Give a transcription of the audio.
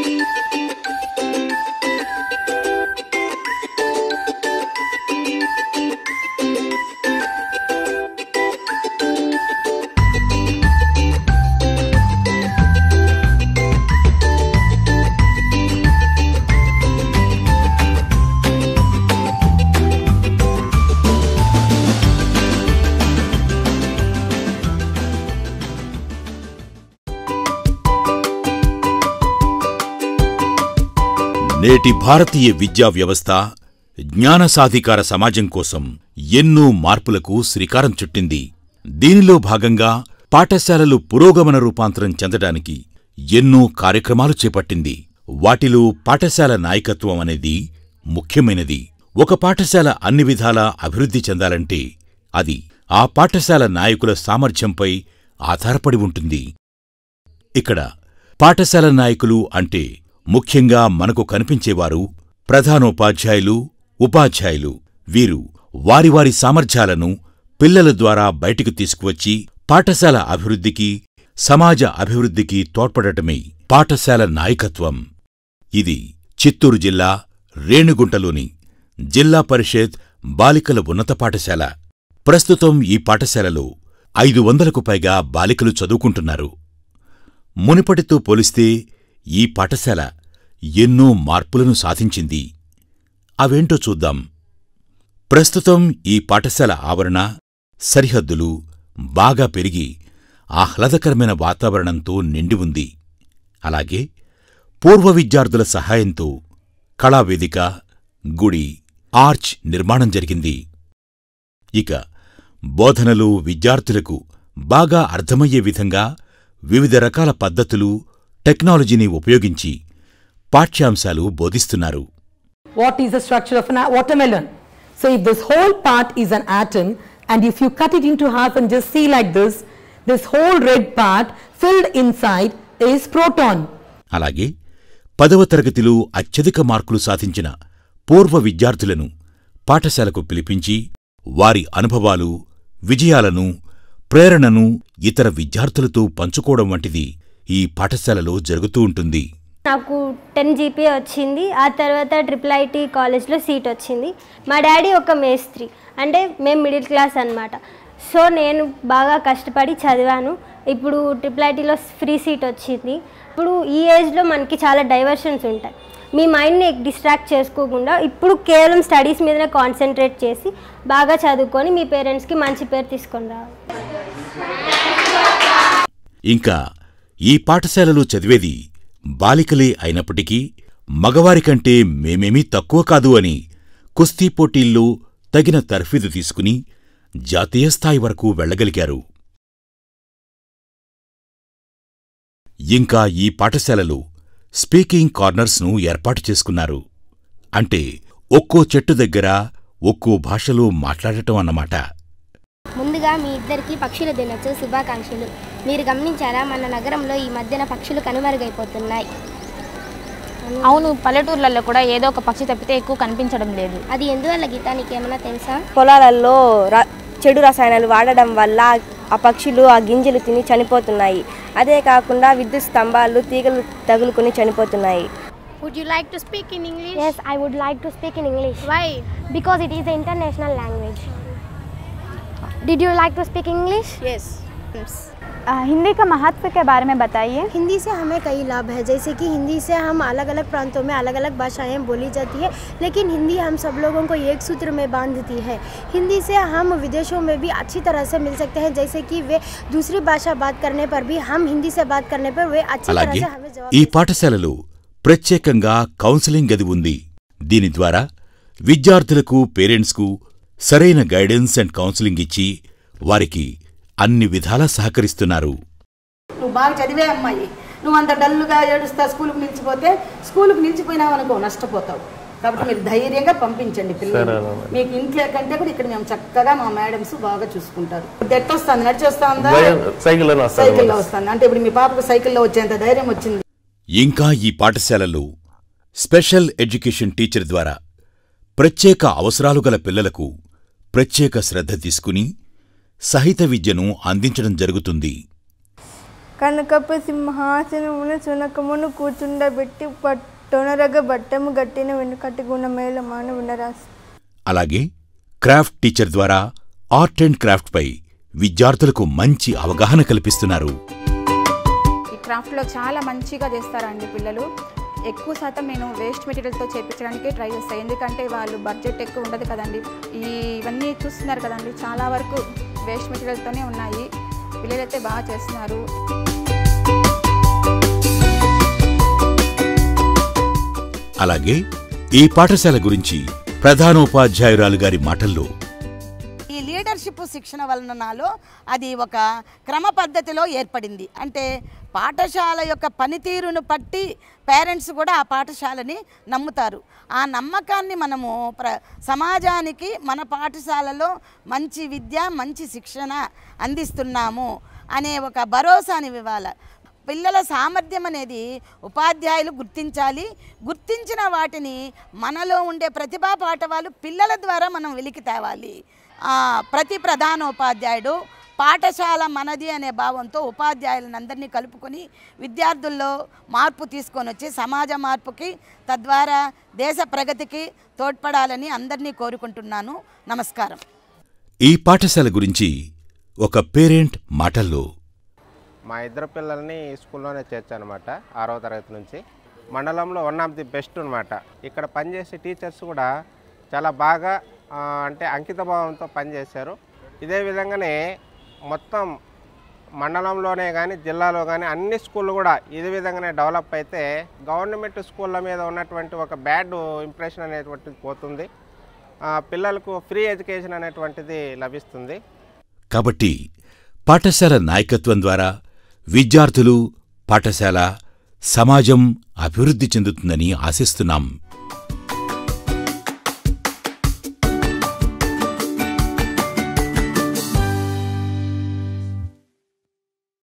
Thank you. నేటి భారతీయ విద్యా వ్యవస్థ జ్ఞాన సాధికార సమాజం కోసం ఎన్నో మార్పులకు శ్రీకారం చుట్టింది దీనిలో భాగంగా పాఠశాలలు పురోగమన రూపాంతరం చెందడానికి ఎన్నో కార్యక్రమాలు చేపట్టింది వాటిలో పాఠశాల నాయకత్వం అనేది ముఖ్యమైనది ఒక పాఠశాల అన్ని విధాలా అభివృద్ధి చెందాలంటే అది ఆ పాఠశాల నాయకుల సామర్థ్యంపై ఆధారపడి ఉంటుంది ఇక్కడ పాఠశాల నాయకులు అంటే ముఖ్యంగా మనకు కనిపించేవారు ప్రధానోపాధ్యాయులు ఉపాధ్యాయులు వీరు వారివారి సామర్థ్యాలను పిల్లల ద్వారా బయటికి తీసుకువచ్చి పాఠశాల అభివృద్ధికి సమాజ అభివృద్ధికి తోడ్పడటమే పాఠశాల నాయకత్వం ఇది చిత్తూరు జిల్లా రేణుగుంటలోని జిల్లా పరిషత్ బాలికల ఉన్నత పాఠశాల ప్రస్తుతం ఈ పాఠశాలలో ఐదు వందలకు పైగా బాలికలు చదువుకుంటున్నారు మునిపటితో పోలిస్తే ఈ పాఠశాల ఎన్నో మార్పులను సాధించింది అవేంటో చూద్దాం ప్రస్తుతం ఈ పాఠశాల ఆవరణ సరిహద్దులు బాగా పెరిగి ఆహ్లాదకరమైన వాతావరణంతో నిండి ఉంది అలాగే పూర్వ విద్యార్థుల సహాయంతో కళావేదిక గుడి ఆర్చ్ నిర్మాణం జరిగింది ఇక బోధనలు విద్యార్థులకు బాగా అర్థమయ్యే విధంగా వివిధ రకాల పద్ధతులు టెక్నాలజీని ఉపయోగించి పాఠ్యాంశాలు బోధిస్తున్నారు what is the structure of watermelon so if this whole part is an atom and cut it into half and just see like this this whole red part filled inside is proton అలాగే పదవ తరగతిలో అత్యధిక మార్కులు సాధించిన పూర్వ విద్యార్థులను పాఠశాలకు పిలిపించి వారి అనుభవాలు విజయాలను ప్రేరణను ఇతర విద్యార్థులతో పంచుకోవడం వంటిది ఈ పాఠశాలలో జరుగుతూ ఉంటుంది నాకు టెన్ జీపీ వచ్చింది ఆ తర్వాత ట్రిపుల్ ఐటీ కాలేజ్లో సీట్ వచ్చింది మా డాడీ ఒక మేస్త్రి అంటే మేము మిడిల్ క్లాస్ అనమాట సో నేను బాగా కష్టపడి చదివాను ఇప్పుడు ట్రిపుల్ ఐటీలో ఫ్రీ సీట్ వచ్చింది ఇప్పుడు ఈ ఏజ్లో మనకి చాలా డైవర్షన్స్ ఉంటాయి మీ మైండ్ని డిస్ట్రాక్ట్ చేసుకోకుండా ఇప్పుడు కేవలం స్టడీస్ మీదనే కాన్సన్ట్రేట్ చేసి బాగా చదువుకొని మీ పేరెంట్స్కి మంచి పేరు తీసుకొని రావాలి ఇంకా ఈ పాఠశాలలో చదివేది బాలికలే అయినప్పటికీ మగవారికంటే మేమేమీ తక్కువ కాదు అని కుస్తీ పోటీల్లో తగిన తర్ఫీదు తీసుకుని జాతీయ స్థాయి వరకు వెళ్లగలిగారు ఇంకా ఈ పాఠశాలలు స్పీకింగ్ కార్నర్స్ను ఏర్పాటు చేసుకున్నారు అంటే ఒక్కో చెట్టు దగ్గర ఒక్కో భాషలో మాట్లాడటం అన్నమాట ముందుగా మీ ఇద్దరికి పక్షుల దినోత్సవ శుభాకాంక్షలు మీరు గమనించారా మన నగరంలో ఈ మధ్యన పక్షులు కనుమరుగైపోతున్నాయి అవును పల్లెటూర్లలో కూడా ఏదో ఒక పక్షి తప్పితే ఎక్కువ కనిపించడం లేదు అది ఎందువల్ల గీతానికి ఏమైనా తెలుసా పొలాలలో చెడు రసాయనాలు వాడడం వల్ల ఆ పక్షులు ఆ గింజలు తిని చనిపోతున్నాయి అదే కాకుండా విద్యుత్ స్తంభాలు తీగలు తగులుకుని చనిపోతున్నాయి Would you like to speak in English? Yes, I would like to speak in English. Why? Because it is an international language. Did you like to speak English yes Hindi का महत्व के बारे में बताइए हिंदी से हमें कई लाभ है जैसे कि हिंदी से हम अलग अलग प्रांतों में अलग अलग भाषाएं बोली जाती है लेकिन हिंदी हम सब लोगों को एक सूत्र में बांधती है हिंदी से हम विदेशों में भी अच्छी तरह से मिल सकते हैं जैसे कि वे दूसरी भाषा बात करने पर भी हम हिंदी से बात करने पर वे अच्छी तरह से हमें जवाब पाठशालू ప్రత్యేకంగా కౌన్సిలింగ్ గది ఉంది దీని ద్వారా విద్యార్థులకు పేరెంట్స్కు సరైన గైడెన్స్ అండ్ కౌన్సిలింగ్ ఇచ్చి వారికి అన్ని విధాలా సహకరిస్తున్నారు నువ్వు బాగా చదివే అమ్మాయి నువ్వు అంత డల్లుగా ఏడుస్తా స్కూల్కి నిలిచిపోతే స్కూల్కి నిలిచిపోయినావు అనుకో నష్టపోతావు కాబట్టి మీరు ధైర్యంగా పంపించండి పిల్లలు మీకు ఇంట్లో కంటే కూడా ఇక్కడ మేము చక్కగా మా మేడమ్స్ బాగా చూసుకుంటారు ఎట్లా వస్తుంది నడిచొస్తా ఉందా సైకిల్లో సైకిల్లో వస్తుంది అంటే ఇప్పుడు మీ పాపకు సైకిల్లో వచ్చేంత ధైర్యం వచ్చింది ఇంకా ఈ పాఠశాలలు స్పెషల్ ఎడ్యుకేషన్ టీచర్ ద్వారా ప్రత్యేక అవసరాలు గల పిల్లలకు ప్రత్యేక శ్రద్ధ తీసుకుని సహిత విద్యను అందించడం జరుగుతుంది కనకప్ప సింహాసనమున సునకమును కూర్చుండబెట్టి పట్టొనరగ బట్టము గట్టిన వెనుకటి గుణమేలమాన ఉండరాసి అలాగే క్రాఫ్ట్ టీచర్ ద్వారా ఆర్ట్ అండ్ క్రాఫ్ట్పై విద్యార్థులకు మంచి అవగాహన కల్పిస్తున్నారు ఈ క్రాఫ్ట్లో చాలా మంచిగా చేస్తారండి పిల్లలు ఎక్కువ శాతం నేను వేస్ట్ మెటీరియల్తో చేర్పించడానికి ట్రై చేస్తాను ఎందుకంటే వాళ్ళు బడ్జెట్ ఎక్కువ ఉండదు కదండి ఈ ఇవన్నీ చూస్తున్నారు కదండి చాలా వరకు వేస్ట్ మెటీరియల్తోనే ఉన్నాయి పిల్లలైతే బాగా చేస్తున్నారు అలాగే ఈ పాఠశాల గురించి ప్రధానోపాధ్యాయురాలు గారి మాటల్లో లీడర్షిప్ శిక్షణ వలన నాలో అది ఒక క్రమ పద్ధతిలో ఏర్పడింది అంటే పాఠశాల యొక్క పనితీరును బట్టి పేరెంట్స్ కూడా ఆ పాఠశాలని నమ్ముతారు ఆ నమ్మకాన్ని మనము ప్ర సమాజానికి మన పాఠశాలలో మంచి విద్య మంచి శిక్షణ అందిస్తున్నాము అనే ఒక భరోసాని ఇవ్వాలి పిల్లల సామర్థ్యం అనేది ఉపాధ్యాయులు గుర్తించాలి గుర్తించిన వాటిని మనలో ఉండే ప్రతిభా పాఠవాలు పిల్లల ద్వారా మనం వెలికి తేవాలి ప్రతి ప్రధానోపాధ్యాయుడు పాఠశాల మనది అనే భావంతో ఉపాధ్యాయులను అందరినీ కలుపుకొని విద్యార్థుల్లో మార్పు తీసుకొని వచ్చి సమాజ మార్పుకి తద్వారా దేశ ప్రగతికి తోడ్పడాలని అందరినీ కోరుకుంటున్నాను నమస్కారం ఈ పాఠశాల గురించి ఒక పేరెంట్ మాటల్లో మా ఇద్దరు పిల్లల్ని స్కూల్లోనే చేర్చానమాట ఆరో తరగతి నుంచి మండలంలో వన్ ఆఫ్ ది బెస్ట్ అనమాట ఇక్కడ పనిచేసే టీచర్స్ కూడా చాలా బాగా అంటే అంకితభావంతో పనిచేశారు ఇదే విధంగానే మొత్తం మండలంలోనే కానీ జిల్లాలో కానీ అన్ని స్కూళ్ళు కూడా ఇదే విధంగానే డెవలప్ అయితే గవర్నమెంట్ స్కూళ్ళ మీద ఉన్నటువంటి ఒక బ్యాడ్ ఇంప్రెషన్ అనేటువంటిది పోతుంది పిల్లలకు ఫ్రీ ఎడ్యుకేషన్ అనేటువంటిది లభిస్తుంది కాబట్టి పాఠశాల నాయకత్వం ద్వారా విద్యార్థులు పాఠశాల సమాజం అభివృద్ధి చెందుతుందని ఆశిస్తున్నాం